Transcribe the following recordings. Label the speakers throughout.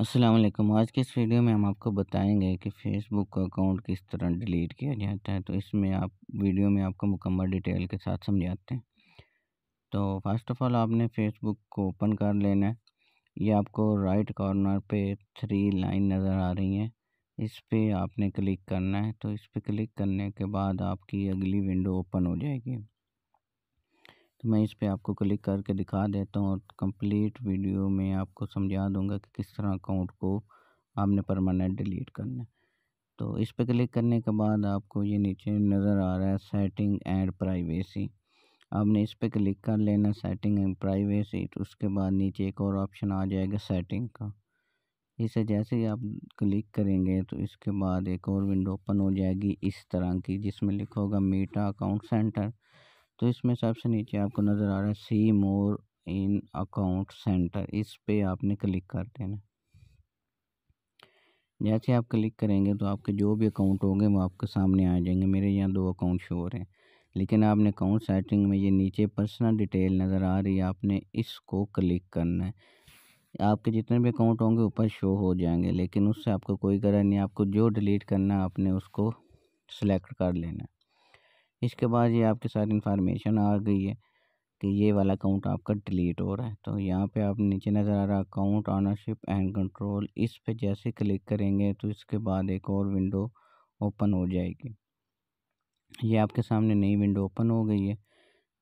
Speaker 1: अस्सलाम वालेकुम आज के इस वीडियो में हम आपको बताएंगे कि फ़ेसबुक का अकाउंट किस तरह डिलीट किया जाता है तो इसमें आप वीडियो में आपको मुकम्मल डिटेल के साथ समझाते हैं तो फर्स्ट ऑफ ऑल आपने फ़ेसबुक को ओपन कर लेना है ये आपको राइट कॉर्नर पे थ्री लाइन नज़र आ रही हैं इस पर आपने क्लिक करना है तो इस पर क्लिक करने के बाद आपकी अगली विंडो ओपन हो जाएगी तो मैं इस पर आपको क्लिक करके दिखा देता हूँ और कंप्लीट वीडियो में आपको समझा दूंगा कि किस तरह अकाउंट को आपने परमानेंट डिलीट करना है तो इस पर क्लिक करने के बाद आपको ये नीचे नज़र आ रहा है सेटिंग एंड प्राइवेसी आपने इस पर क्लिक कर लेना सेटिंग एंड प्राइवेसी तो उसके बाद नीचे एक और ऑप्शन आ जाएगा सेटिंग का इसे जैसे ही आप क्लिक करेंगे तो इसके बाद एक और विंडो ओपन हो जाएगी इस तरह की जिसमें लिखा होगा मीटा अकाउंट सेंटर तो इसमें सबसे नीचे आपको नज़र आ रहा है सी मोर इन अकाउंट सेंटर इस पे आपने क्लिक कर देना जैसे आप क्लिक करेंगे तो आपके जो भी अकाउंट होंगे वो आपके सामने आ जाएंगे मेरे यहाँ दो अकाउंट शो हो रहे हैं लेकिन आपने अकाउंट सेटिंग में ये नीचे पर्सनल डिटेल नज़र आ रही है आपने इसको क्लिक करना है आपके जितने भी अकाउंट होंगे ऊपर शो हो जाएंगे लेकिन उससे आपको कोई गर नहीं आपको जो डिलीट करना है आपने उसको सिलेक्ट कर लेना है इसके बाद ये आपके साथ इन्फॉर्मेशन आ गई है कि ये वाला अकाउंट आपका डिलीट हो रहा है तो यहाँ पे आप नीचे नज़र आ रहा है अकाउंट ऑनरशिप एंड कंट्रोल इस पे जैसे क्लिक करेंगे तो इसके बाद एक और विंडो ओपन हो जाएगी ये आपके सामने नई विंडो ओपन हो गई है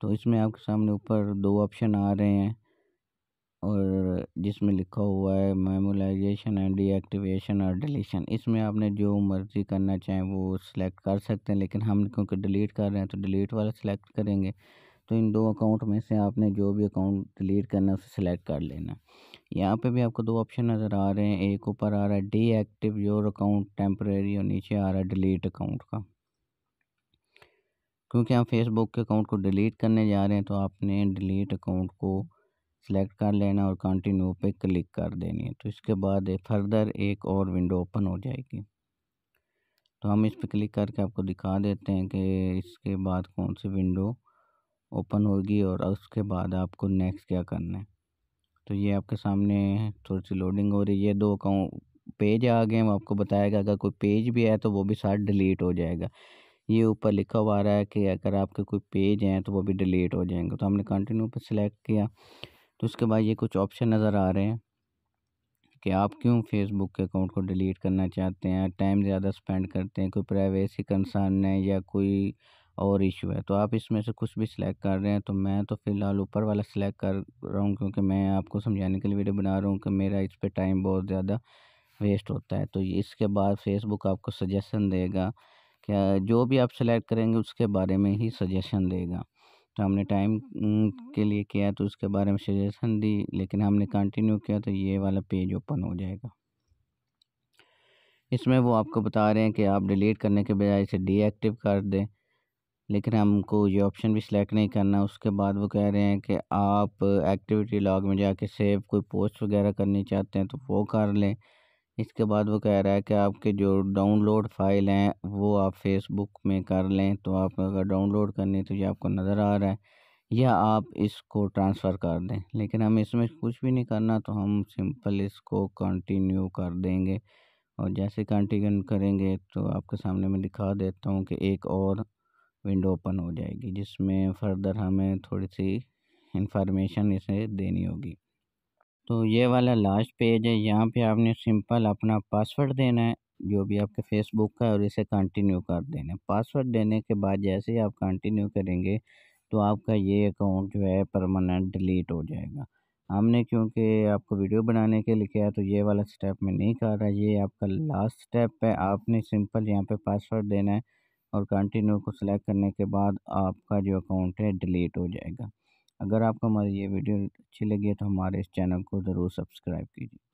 Speaker 1: तो इसमें आपके सामने ऊपर दो ऑप्शन आ रहे हैं और जिसमें लिखा हुआ है मेमोलाइजेशन एंड डीएक्टिवेशन और डिलीशन इसमें आपने जो मर्जी करना चाहें वो सिलेक्ट कर सकते हैं लेकिन हम क्योंकि डिलीट कर रहे हैं तो डिलीट वाला सिलेक्ट करेंगे तो इन दो अकाउंट में से आपने जो भी अकाउंट डिलीट करना है उसे सिलेक्ट कर लेना यहाँ पे भी आपको दो ऑप्शन नज़र आ रहे हैं एक ऊपर आ रहा है deactivate your account temporary और नीचे आ रहा है डिलीट अकाउंट का क्योंकि आप फेसबुक के अकाउंट को डिलीट करने जा रहे हैं तो आपने डिलीट अकाउंट को सेलेक्ट कर लेना और कंटिन्यू पे क्लिक कर देनी है तो इसके बाद फर्दर एक और विंडो ओपन हो जाएगी तो हम इस पर क्लिक करके आपको दिखा देते हैं कि इसके बाद कौन सी विंडो ओपन होगी और उसके बाद आपको नेक्स्ट क्या करना है तो ये आपके सामने थोड़ी सी लोडिंग हो रही है दो अकाउंट पेज आ गए हम आपको बताएगा अगर कोई पेज भी है तो वो भी साथ डिलीट हो जाएगा ये ऊपर लिखा हुआ आ रहा है कि अगर आपके कोई पेज हैं तो वो भी डिलीट हो जाएंगे तो हमने कंटिन्यू पर सिलेक्ट किया तो उसके बाद ये कुछ ऑप्शन नज़र आ रहे हैं कि आप क्यों फेसबुक के अकाउंट को डिलीट करना चाहते हैं टाइम ज़्यादा स्पेंड करते हैं कोई प्राइवेसी कंसर्न है या कोई और इशू है तो आप इसमें से कुछ भी सिलेक्ट कर रहे हैं तो मैं तो फ़िलहाल ऊपर वाला सिलेक्ट कर रहा हूँ क्योंकि मैं आपको समझाने के लिए वीडियो बना रहा हूँ कि मेरा इस पर टाइम बहुत ज़्यादा वेस्ट होता है तो इसके बाद फेसबुक आपको सजेशन देगा क्या जो भी आप सिलेक्ट करेंगे उसके बारे में ही सजेशन देगा तो हमने टाइम के लिए किया तो उसके बारे में सजेशन दी लेकिन हमने कंटिन्यू किया तो ये वाला पेज ओपन हो जाएगा इसमें वो आपको बता रहे हैं कि आप डिलीट करने के बजाय इसे डीएक्टिव कर दें लेकिन हमको ये ऑप्शन भी सिलेक्ट नहीं करना उसके बाद वो कह रहे हैं कि आप एक्टिविटी लॉग में जाके सेव कोई पोस्ट वगैरह करनी चाहते हैं तो वो कर लें इसके बाद वो कह रहा है कि आपके जो डाउनलोड फाइल हैं वो आप फेसबुक में कर लें तो आप अगर डाउनलोड करनी तो ये आपको नज़र आ रहा है या आप इसको ट्रांसफ़र कर दें लेकिन हम इसमें कुछ भी नहीं करना तो हम सिंपल इसको कंटिन्यू कर देंगे और जैसे कंटिन्यू करेंगे तो आपके सामने मैं दिखा देता हूँ कि एक और विंडो ओपन हो जाएगी जिसमें फर्दर हमें थोड़ी सी इंफॉर्मेशन इसे देनी होगी तो ये वाला लास्ट पेज है यहाँ पे आपने सिंपल अपना पासवर्ड देना है जो भी आपके फेसबुक का है और इसे कंटिन्यू कर देना है पासवर्ड देने के बाद जैसे ही आप कंटिन्यू करेंगे तो आपका ये अकाउंट जो है परमानेंट डिलीट हो जाएगा हमने क्योंकि आपको वीडियो बनाने के लिए किया तो ये वाला स्टेप में नहीं कर रहा ये आपका लास्ट स्टेप है आपने सिंपल यहाँ पे पासवर्ड देना है और कंटिन्यू को सिलेक्ट करने के बाद आपका जो अकाउंट है डिलीट हो जाएगा अगर आपको हमारी ये वीडियो अच्छी लगी है तो हमारे इस चैनल को ज़रूर सब्सक्राइब कीजिए